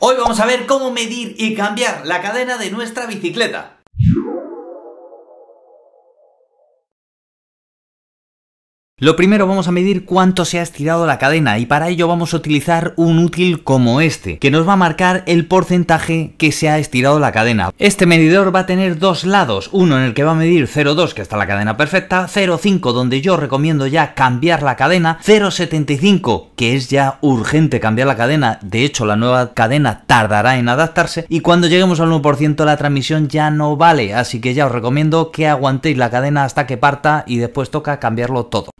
Hoy vamos a ver cómo medir y cambiar la cadena de nuestra bicicleta. Lo primero vamos a medir cuánto se ha estirado la cadena y para ello vamos a utilizar un útil como este, que nos va a marcar el porcentaje que se ha estirado la cadena. Este medidor va a tener dos lados, uno en el que va a medir 0,2 que está la cadena perfecta, 0,5 donde yo recomiendo ya cambiar la cadena, 0,75 que es ya urgente cambiar la cadena, de hecho la nueva cadena tardará en adaptarse y cuando lleguemos al 1% la transmisión ya no vale, así que ya os recomiendo que aguantéis la cadena hasta que parta y después toca cambiarlo todo.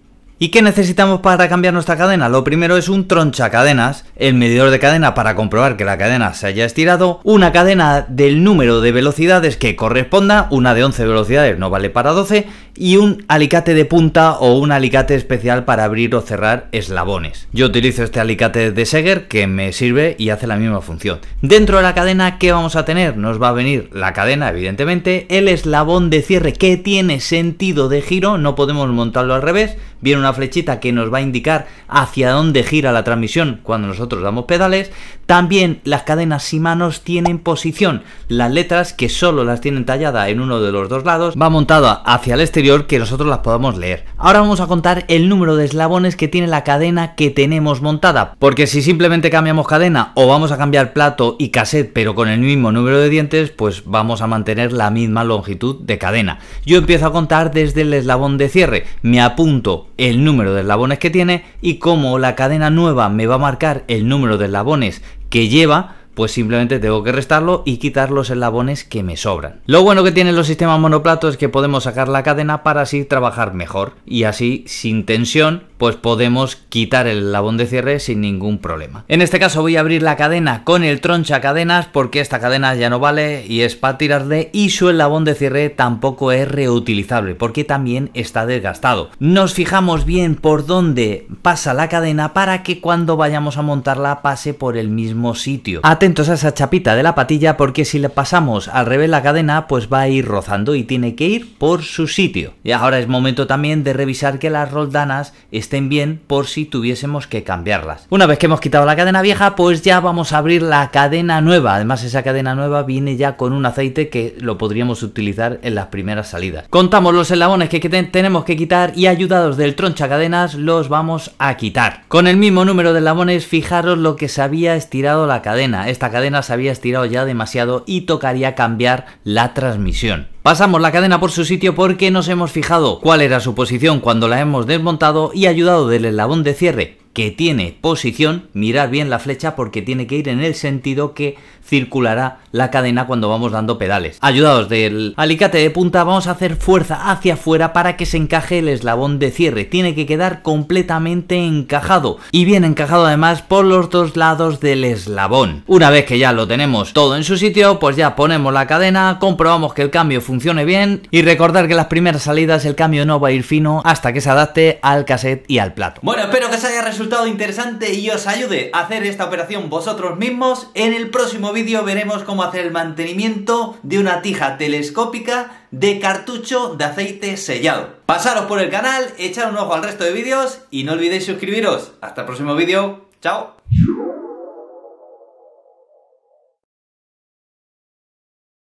¿Y qué necesitamos para cambiar nuestra cadena? Lo primero es un cadenas el medidor de cadena para comprobar que la cadena se haya estirado, una cadena del número de velocidades que corresponda, una de 11 velocidades no vale para 12, y un alicate de punta o un alicate especial para abrir o cerrar eslabones. Yo utilizo este alicate de Seger que me sirve y hace la misma función. Dentro de la cadena, ¿qué vamos a tener? Nos va a venir la cadena, evidentemente, el eslabón de cierre que tiene sentido de giro, no podemos montarlo al revés, viene una flechita que nos va a indicar hacia dónde gira la transmisión cuando nosotros damos pedales. También las cadenas y manos tienen posición. Las letras que solo las tienen tallada en uno de los dos lados va montada hacia el exterior que nosotros las podamos leer. Ahora vamos a contar el número de eslabones que tiene la cadena que tenemos montada. Porque si simplemente cambiamos cadena o vamos a cambiar plato y cassette pero con el mismo número de dientes, pues vamos a mantener la misma longitud de cadena. Yo empiezo a contar desde el eslabón de cierre. Me apunto el número de eslabones que tiene y como la cadena nueva me va a marcar el número de eslabones que lleva, pues simplemente tengo que restarlo y quitar los eslabones que me sobran. Lo bueno que tienen los sistemas monoplato es que podemos sacar la cadena para así trabajar mejor y así sin tensión pues podemos quitar el labón de cierre sin ningún problema. En este caso voy a abrir la cadena con el troncha cadenas porque esta cadena ya no vale y es para tirarle y su labón de cierre tampoco es reutilizable porque también está desgastado. Nos fijamos bien por dónde pasa la cadena para que cuando vayamos a montarla pase por el mismo sitio. Atentos a esa chapita de la patilla porque si le pasamos al revés la cadena pues va a ir rozando y tiene que ir por su sitio. Y ahora es momento también de revisar que las roldanas estén bien por si tuviésemos que cambiarlas. Una vez que hemos quitado la cadena vieja, pues ya vamos a abrir la cadena nueva. Además, esa cadena nueva viene ya con un aceite que lo podríamos utilizar en las primeras salidas. Contamos los eslabones que tenemos que quitar y ayudados del troncha cadenas los vamos a quitar. Con el mismo número de eslabones, fijaros lo que se había estirado la cadena. Esta cadena se había estirado ya demasiado y tocaría cambiar la transmisión. Pasamos la cadena por su sitio porque nos hemos fijado cuál era su posición cuando la hemos desmontado y ayudado del eslabón de cierre que tiene posición, Mirar bien la flecha porque tiene que ir en el sentido que circulará la cadena cuando vamos dando pedales. Ayudados del alicate de punta vamos a hacer fuerza hacia afuera para que se encaje el eslabón de cierre. Tiene que quedar completamente encajado y bien encajado además por los dos lados del eslabón. Una vez que ya lo tenemos todo en su sitio pues ya ponemos la cadena, comprobamos que el cambio funcione bien y recordar que las primeras salidas el cambio no va a ir fino hasta que se adapte al cassette y al plato. Bueno, espero que os haya resultado interesante y os ayude a hacer esta operación vosotros mismos. En el próximo vídeo veremos cómo hacer el mantenimiento de una tija telescópica de cartucho de aceite sellado. Pasaros por el canal, echar un ojo al resto de vídeos y no olvidéis suscribiros. Hasta el próximo vídeo. Chao.